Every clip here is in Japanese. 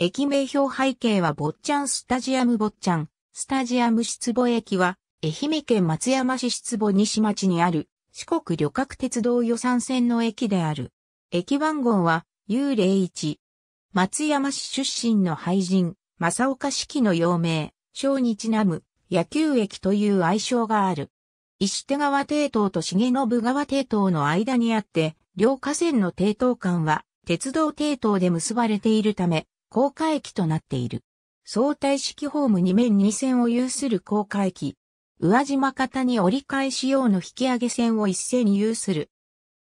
駅名標背景は坊ちゃんスタジアム坊ちゃん、スタジアム出母駅は、愛媛県松山市出母西町にある、四国旅客鉄道予算線の駅である。駅番号は幽霊1松山市出身の俳人、正岡四季の幼名、小にちなむ、野球駅という愛称がある。石手川帝頭と重信川帝頭の間にあって、両河川の帝頭間は鉄道帝頭で結ばれているため、高架駅となっている。相対式ホーム2面2線を有する高架駅。宇和島方に折り返し用の引き上げ線を一線有する。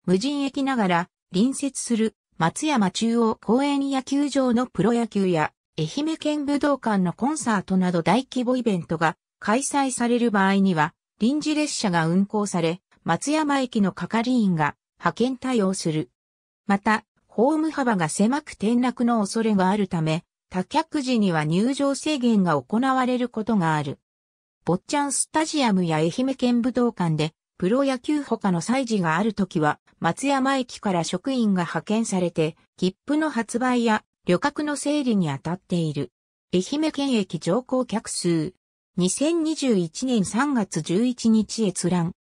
無人駅ながら隣接する松山中央公園野球場のプロ野球や愛媛県武道館のコンサートなど大規模イベントが開催される場合には臨時列車が運行され松山駅の係員が派遣対応する。またホーム幅が狭く転落の恐れがあるため、多客時には入場制限が行われることがある。坊ちゃんスタジアムや愛媛県武道館で、プロ野球他の祭事があるときは、松山駅から職員が派遣されて、切符の発売や旅客の整理に当たっている。愛媛県駅乗降客数。2021年3月11日閲覧。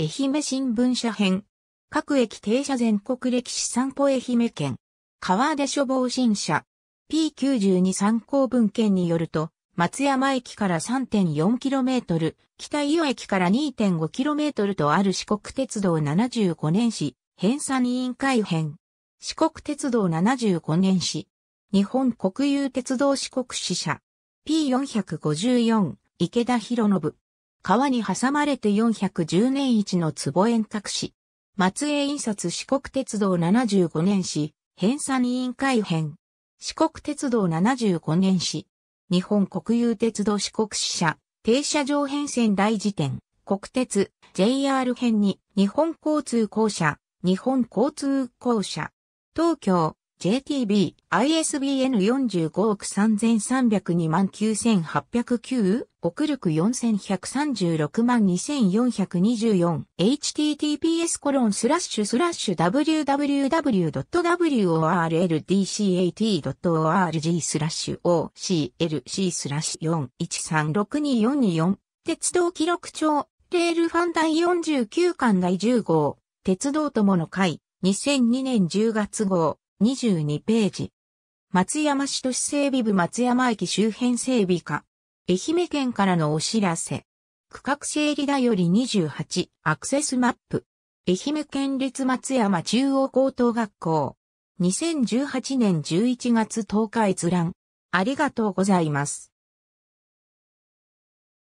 愛媛新聞社編。各駅停車全国歴史散歩愛媛県。川出処防新車。P92 参考文献によると、松山駅から 3.4km、北伊予駅から 2.5km とある四国鉄道75年史、編纂委員会編。四国鉄道75年史。日本国有鉄道四国支社。P454、池田博信。川に挟まれて410年一の坪円隠市。松江印刷四国鉄道75年史、編纂委員会編。四国鉄道75年史。日本国有鉄道四国支社、停車場編線大辞典、国鉄、JR 編に、日本交通公社、日本交通公社。東京、JTB、ISBN 45億3302万9809、送力4136万2424、https コロンスラッシュスラッシュ www.worldcat.org スラッシュ OCLC スラッシュ4136244 2、鉄道記録帳、レールファン第49巻第10号、鉄道友の会、2002年10月号。22ページ。松山市都市整備部松山駅周辺整備課。愛媛県からのお知らせ。区画整理だより28アクセスマップ。愛媛県立松山中央高等学校。2018年11月10日閲覧。ありがとうございます。